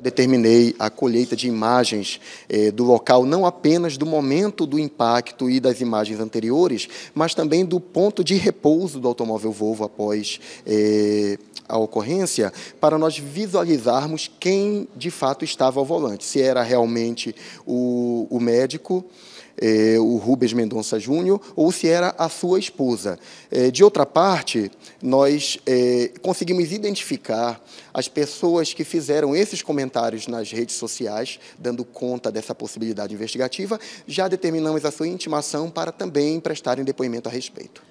determinei a colheita de imagens eh, do local, não apenas do momento do impacto e das imagens anteriores, mas também do ponto de repouso do automóvel Volvo após eh, a ocorrência, para nós visualizarmos quem de fato estava ao volante, se era realmente o, o médico. Eh, o Rubens Mendonça Júnior, ou se era a sua esposa. Eh, de outra parte, nós eh, conseguimos identificar as pessoas que fizeram esses comentários comentários nas redes sociais, dando conta dessa possibilidade investigativa. Já determinamos a sua intimação para também prestarem depoimento a respeito.